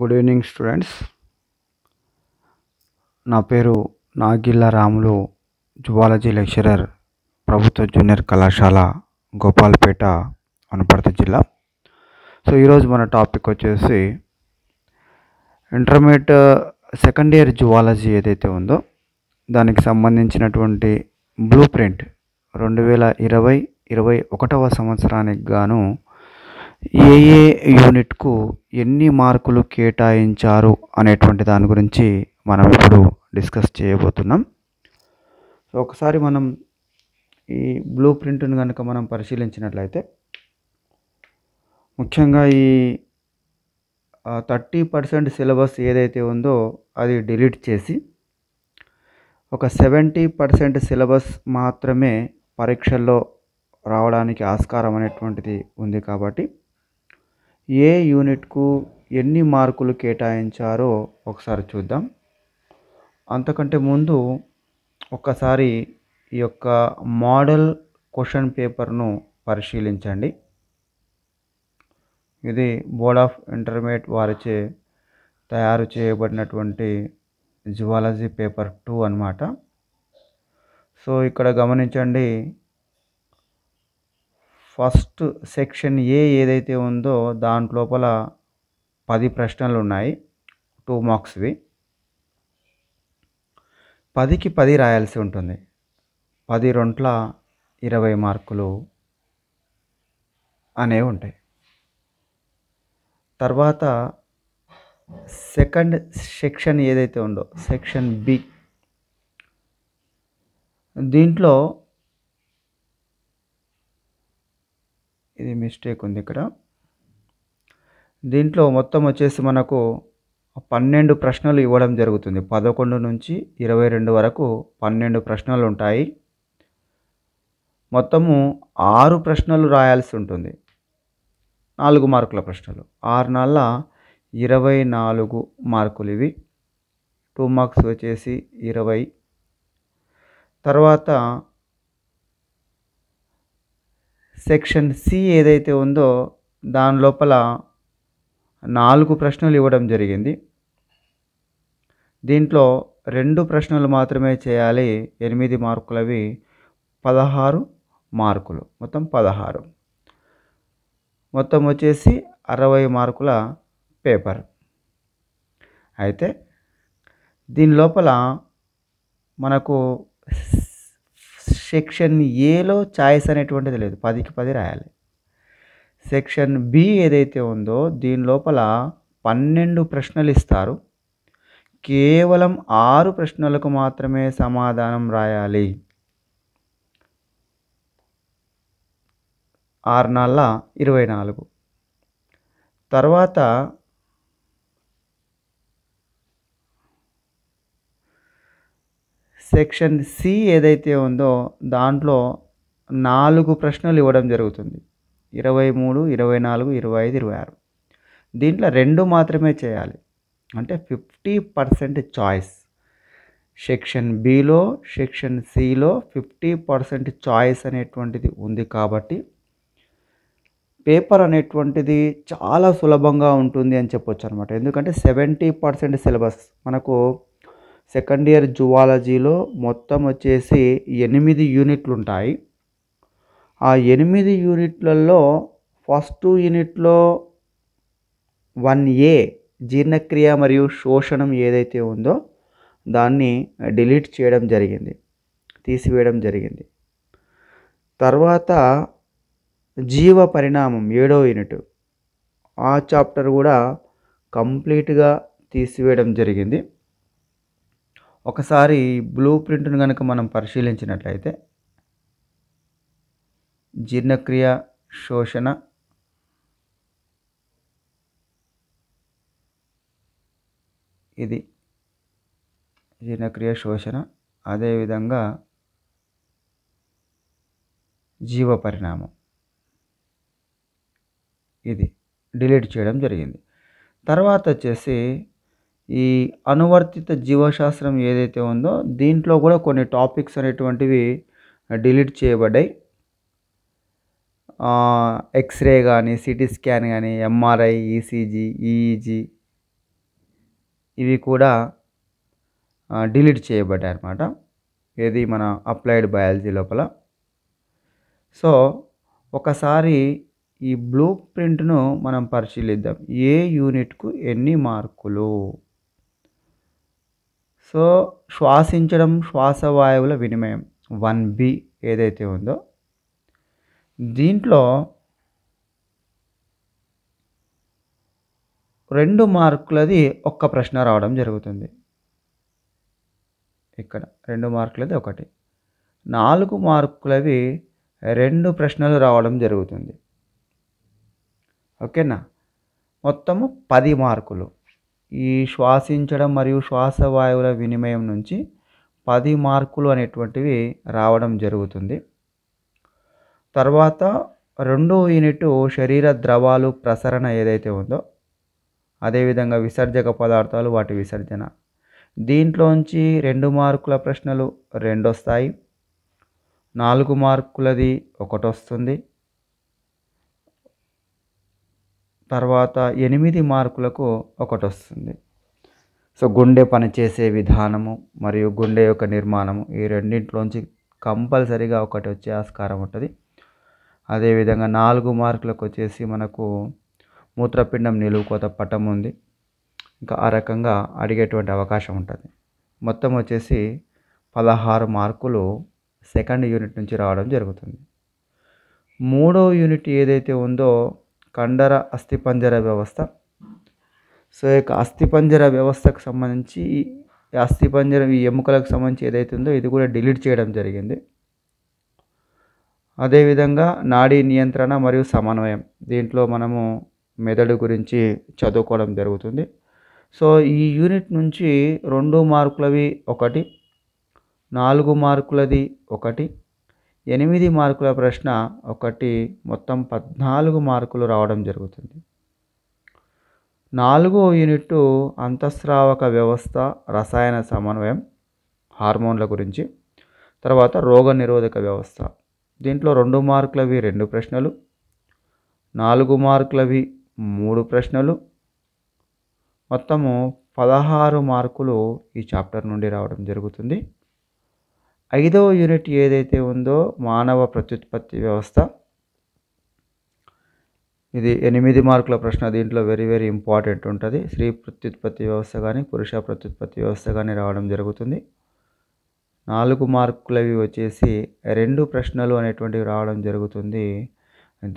good evening students నా పేరు Nagilla Ramulu zoology lecturer ప్రభుత్వ జూనియర్ కళాశాల గోపాల్పేట వనపర్తి జిల్లా సో ఈరోజు మన టాపిక్ వచ్చేసి ఇంటర్మీడియట్ సెకండ్ ఇయర్ జువాలజీ ఏదైతే ఉందో దానికి సంబంధించినటువంటి బ్లూ ప్రింట్ రెండు వేల ఇరవై ఇరవై ఒకటవ సంవత్సరానికి గాను ఏఏ యూనిట్కు ఎన్ని మార్కులు కేటాయించారు అనేటువంటి దాని గురించి మనం ఇప్పుడు డిస్కస్ చేయబోతున్నాం ఒకసారి మనం ఈ బ్లూ ప్రింట్ని కనుక మనం పరిశీలించినట్లయితే ముఖ్యంగా ఈ థర్టీ పర్సెంట్ సిలబస్ ఏదైతే ఉందో అది డిలీట్ చేసి ఒక సెవెంటీ పర్సెంట్ సిలబస్ మాత్రమే పరీక్షల్లో రావడానికి ఆస్కారం అనేటువంటిది ఉంది కాబట్టి ఏ యూనిట్కు ఎన్ని మార్కులు కేటాయించారో ఒకసారి చూద్దాం అంతకంటే ముందు ఒక్కసారి ఈ యొక్క మోడల్ క్వశ్చన్ పేపర్ను పరిశీలించండి ఇది బోర్డ్ ఆఫ్ ఇంటర్మీడియట్ వారిచే తయారు చేయబడినటువంటి జువాలజీ పేపర్ టూ అనమాట సో ఇక్కడ గమనించండి ఫస్ట్ సెక్షన్ ఏ ఏదైతే ఉందో దాంట్లోపల లోపల పది ప్రశ్నలు ఉన్నాయి టూ మార్క్స్వి పదికి పది రాయాల్సి ఉంటుంది పది రొంట్ల ఇరవై మార్కులు అనేవి ఉంటాయి తర్వాత సెకండ్ సెక్షన్ ఏదైతే ఉందో సెక్షన్ బి దీంట్లో ఇది మిస్టేక్ ఉంది ఇక్కడ దీంట్లో మొత్తం వచ్చేసి మనకు పన్నెండు ప్రశ్నలు ఇవ్వడం జరుగుతుంది పదకొండు నుంచి ఇరవై రెండు వరకు పన్నెండు ప్రశ్నలు ఉంటాయి మొత్తము ఆరు ప్రశ్నలు రాయాల్సి ఉంటుంది నాలుగు మార్కుల ప్రశ్నలు ఆరు నెలల ఇరవై నాలుగు మార్కులు ఇవి టూ మార్క్స్ వచ్చేసి ఇరవై తర్వాత సెక్షన్ సి ఏదైతే ఉందో దాని లోపల నాలుగు ప్రశ్నలు ఇవ్వడం జరిగింది దీంట్లో రెండు ప్రశ్నలు మాత్రమే చేయాలి ఎనిమిది మార్కులవి పదహారు మార్కులు మొత్తం పదహారు మొత్తం వచ్చేసి అరవై మార్కుల పేపర్ అయితే దీని లోపల మనకు సెక్షన్ ఏలో ఛాయిస్ అనేటువంటిది లేదు పదికి పది రాయాలి సెక్షన్ బి ఏదైతే ఉందో దీని లోపల పన్నెండు ప్రశ్నలు ఇస్తారు కేవలం ఆరు ప్రశ్నలకు మాత్రమే సమాధానం రాయాలి ఆరు నాళ్ళ ఇరవై నాలుగు తర్వాత సెక్షన్ సి ఏదైతే ఉందో దాంట్లో నాలుగు ప్రశ్నలు ఇవ్వడం జరుగుతుంది ఇరవై మూడు ఇరవై నాలుగు ఇరవై ఐదు ఇరవై ఆరు దీంట్లో రెండు మాత్రమే చేయాలి అంటే ఫిఫ్టీ పర్సెంట్ చాయిస్ సెక్షన్ బిలో సెక్షన్ సిలో ఫిఫ్టీ పర్సెంట్ చాయిస్ అనేటువంటిది ఉంది కాబట్టి పేపర్ అనేటువంటిది చాలా సులభంగా ఉంటుంది అని చెప్పొచ్చు అనమాట ఎందుకంటే సెవెంటీ పర్సెంట్ సిలబస్ మనకు సెకండ్ ఇయర్ జువాలజీలో మొత్తం వచ్చేసి ఎనిమిది యూనిట్లు ఉంటాయి ఆ ఎనిమిది యూనిట్లలో ఫస్ట్ యూనిట్లో వన్ ఏ జీర్ణక్రియ మరియు శోషణం ఏదైతే ఉందో దాన్ని డిలీట్ చేయడం జరిగింది తీసివేయడం జరిగింది తర్వాత జీవ పరిణామం ఏడో యూనిట్ ఆ చాప్టర్ కూడా కంప్లీట్గా తీసివేయడం జరిగింది ఒకసారి బ్లూ ప్రింట్ను కనుక మనం పరిశీలించినట్లయితే జీర్ణక్రియ శోషణ ఇది జీర్ణక్రియ శోషణ అదేవిధంగా జీవ పరిణామం ఇది డిలీట్ చేయడం జరిగింది తర్వాత వచ్చేసి ఈ అనువర్తిత జీవశాస్త్రం ఏదైతే ఉందో దీంట్లో కూడా కొన్ని టాపిక్స్ అనేటువంటివి డిలీట్ చేయబడ్డాయి ఎక్స్రే కానీ సిటీ స్కాన్ కానీ ఎంఆర్ఐ ఈసీజీ ఈఈజీ ఇవి కూడా డిలీట్ చేయబడ్డాయి అనమాట ఏది మన అప్లైడ్ బయాలజీ లోపల సో ఒకసారి ఈ బ్లూ ప్రింట్ను మనం పరిశీలిద్దాం ఏ యూనిట్కు ఎన్ని మార్కులు సో శ్వాసించడం శ్వాసవాయువుల వినిమయం వన్ బి ఏదైతే ఉందో దీంట్లో రెండు మార్కులది ఒక్క ప్రశ్న రావడం జరుగుతుంది ఇక్కడ రెండు మార్కులది ఒకటి నాలుగు మార్కులవి రెండు ప్రశ్నలు రావడం జరుగుతుంది ఓకేనా మొత్తము పది మార్కులు ఈ శ్వాసించడం మరియు శ్వాస వాయువుల వినిమయం నుంచి పది మార్కులు అనేటువంటివి రావడం జరుగుతుంది తర్వాత రెండో యూనిట్ శరీర ద్రవాలు ప్రసరణ ఏదైతే ఉందో అదేవిధంగా విసర్జక పదార్థాలు వాటి విసర్జన దీంట్లోంచి రెండు మార్కుల ప్రశ్నలు రెండొస్తాయి నాలుగు మార్కులది ఒకటి వస్తుంది తర్వాత ఎనిమిది మార్కులకు ఒకటి వస్తుంది సో గుండె పనిచేసే విధానము మరియు గుండె యొక్క నిర్మాణము ఈ రెండింటిలోంచి కంపల్సరీగా ఒకటి వచ్చే ఆస్కారం ఉంటుంది అదేవిధంగా నాలుగు మార్కులకు వచ్చేసి మనకు మూత్రపిండం నిలువుకోత పటం ఉంది ఇంకా ఆ రకంగా అడిగేటువంటి అవకాశం ఉంటుంది మొత్తం వచ్చేసి పదహారు మార్కులు సెకండ్ యూనిట్ నుంచి రావడం జరుగుతుంది మూడో యూనిట్ ఏదైతే ఉందో కండర అస్థిపంజర వ్యవస్థ సో ఈ యొక్క అస్థిపంజర వ్యవస్థకు సంబంధించి ఈ అస్థిపంజరం ఈ ఎముకలకు సంబంధించి ఏదైతే ఉందో ఇది కూడా డిలీట్ చేయడం జరిగింది అదేవిధంగా నాడీ నియంత్రణ మరియు సమన్వయం దీంట్లో మనము మెదడు గురించి చదువుకోవడం జరుగుతుంది సో ఈ యూనిట్ నుంచి రెండు మార్కులవి ఒకటి నాలుగు మార్కులది ఒకటి ఎనిమిది మార్కుల ప్రశ్న ఒకటి మొత్తం పద్నాలుగు మార్కులు రావడం జరుగుతుంది నాలుగో యూనిట్ అంతఃస్రావక వ్యవస్థ రసాయన సమన్వయం హార్మోన్ల గురించి తర్వాత రోగ నిరోధక వ్యవస్థ దీంట్లో రెండు మార్కులవి రెండు ప్రశ్నలు నాలుగు మార్కులవి మూడు ప్రశ్నలు మొత్తము పదహారు మార్కులు ఈ చాప్టర్ నుండి రావడం జరుగుతుంది ఐదవ యూనిట్ ఏదైతే ఉందో మానవ ప్రత్యుత్పత్తి వ్యవస్థ ఇది ఎనిమిది మార్కుల ప్రశ్న దీంట్లో వెరీ వెరీ ఇంపార్టెంట్ ఉంటుంది స్త్రీ ప్రత్యుత్పత్తి వ్యవస్థ కానీ పురుష ప్రత్యుత్పత్తి వ్యవస్థ కానీ రావడం జరుగుతుంది నాలుగు మార్కులవి వచ్చేసి రెండు ప్రశ్నలు అనేటువంటివి రావడం జరుగుతుంది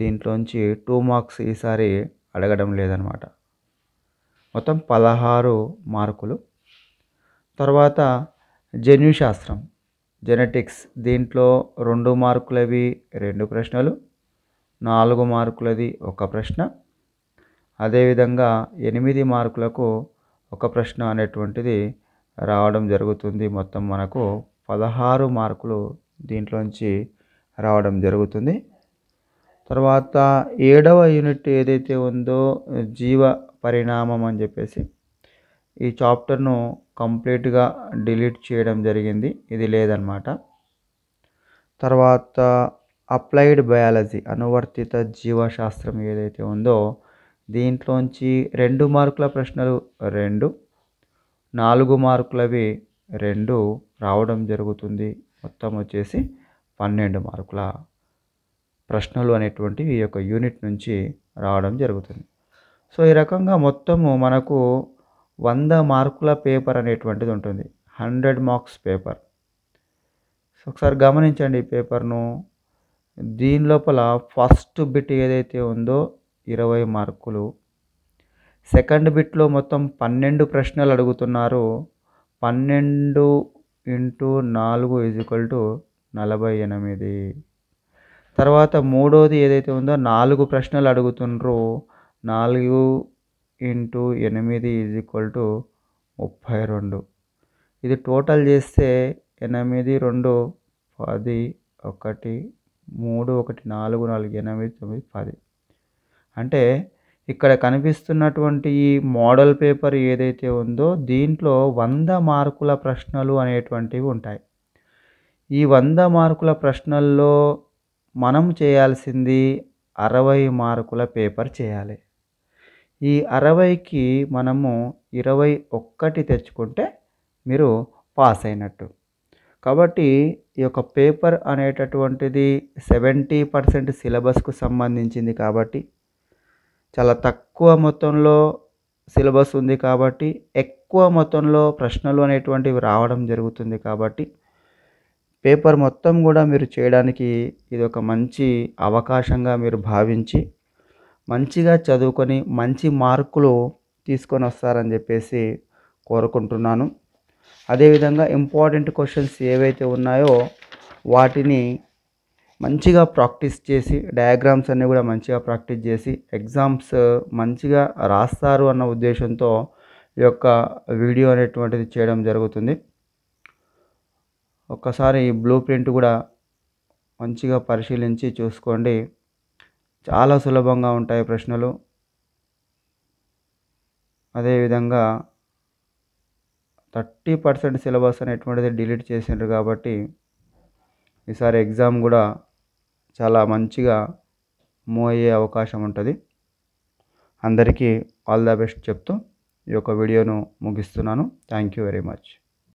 దీంట్లోంచి టూ మార్క్స్ ఈసారి అడగడం లేదనమాట మొత్తం పదహారు మార్కులు తర్వాత జన్యుశాస్త్రం జెనెటిక్స్ దీంట్లో రెండు మార్కులవి రెండు ప్రశ్నలు నాలుగు మార్కులది ఒక ప్రశ్న అదేవిధంగా ఎనిమిది మార్కులకు ఒక ప్రశ్న అనేటువంటిది రావడం జరుగుతుంది మొత్తం మనకు పదహారు మార్కులు దీంట్లోంచి రావడం జరుగుతుంది తర్వాత ఏడవ యూనిట్ ఏదైతే ఉందో జీవ పరిణామం అని చెప్పేసి ఈ చాప్టర్ను కంప్లీట్గా డిలీట్ చేయడం జరిగింది ఇది లేదనమాట తర్వాత అప్లైడ్ బయాలజీ అనువర్తిత జీవశాస్త్రం ఏదైతే ఉందో దీంట్లోంచి రెండు మార్కుల ప్రశ్నలు రెండు నాలుగు మార్కులవి రెండు రావడం జరుగుతుంది మొత్తం వచ్చేసి పన్నెండు మార్కుల ప్రశ్నలు అనేటువంటివి ఈ యొక్క యూనిట్ నుంచి రావడం జరుగుతుంది సో ఈ రకంగా మొత్తము మనకు వంద మార్కుల పేపర్ అనేటువంటిది ఉంటుంది హండ్రెడ్ మార్క్స్ పేపర్ సో ఒకసారి గమనించండి ఈ పేపర్ను దీని లోపల ఫస్ట్ బిట్ ఏదైతే ఉందో ఇరవై మార్కులు సెకండ్ బిట్లో మొత్తం పన్నెండు ప్రశ్నలు అడుగుతున్నారు పన్నెండు ఇంటూ నాలుగు ఈజ్వల్ టు నలభై ఎనిమిది తర్వాత మూడోది ఏదైతే ఉందో నాలుగు ప్రశ్నలు అడుగుతుండ్రు నాలుగు ఇంటూ ఎనిమిది ఈజ్ ఈక్వల్ టు ముప్పై రెండు ఇది టోటల్ చేస్తే ఎనిమిది రెండు పది ఒకటి మూడు ఒకటి నాలుగు నాలుగు ఎనిమిది తొమ్మిది పది అంటే ఇక్కడ కనిపిస్తున్నటువంటి ఈ మోడల్ పేపర్ ఏదైతే ఉందో దీంట్లో వంద మార్కుల ప్రశ్నలు అనేటువంటివి ఉంటాయి ఈ వంద మార్కుల ప్రశ్నల్లో మనం చేయాల్సింది అరవై మార్కుల పేపర్ చేయాలి ఈ అరవైకి మనము ఇరవై ఒక్కటి తెచ్చుకుంటే మీరు పాస్ అయినట్టు కాబట్టి ఈ యొక్క పేపర్ అనేటటువంటిది సెవెంటీ పర్సెంట్ సిలబస్కు సంబంధించింది కాబట్టి చాలా తక్కువ మొత్తంలో సిలబస్ ఉంది కాబట్టి ఎక్కువ మొత్తంలో ప్రశ్నలు అనేటువంటివి రావడం జరుగుతుంది కాబట్టి పేపర్ మొత్తం కూడా మీరు చేయడానికి ఇది ఒక మంచి అవకాశంగా మీరు భావించి మంచిగా చదువుకొని మంచి మార్కులు తీసుకొని వస్తారని చెప్పేసి కోరుకుంటున్నాను అదేవిధంగా ఇంపార్టెంట్ క్వశ్చన్స్ ఏవైతే ఉన్నాయో వాటిని మంచిగా ప్రాక్టీస్ చేసి డయాగ్రామ్స్ అన్నీ కూడా మంచిగా ప్రాక్టీస్ చేసి ఎగ్జామ్స్ మంచిగా రాస్తారు అన్న ఉద్దేశంతో ఈ యొక్క వీడియో అనేటువంటిది చేయడం జరుగుతుంది ఒక్కసారి ఈ బ్లూ ప్రింట్ కూడా మంచిగా పరిశీలించి చూసుకోండి చాలా సులభంగా ఉంటాయి ప్రశ్నలు అదేవిధంగా థర్టీ పర్సెంట్ సిలబస్ అనేటువంటిది డిలీట్ చేసిండ్రు కాబట్టి ఈసారి ఎగ్జామ్ కూడా చాలా మంచిగా మూవ్ అయ్యే అవకాశం ఉంటుంది అందరికీ ఆల్ ద బెస్ట్ చెప్తూ ఈ యొక్క వీడియోను ముగిస్తున్నాను థ్యాంక్ యూ వెరీ మచ్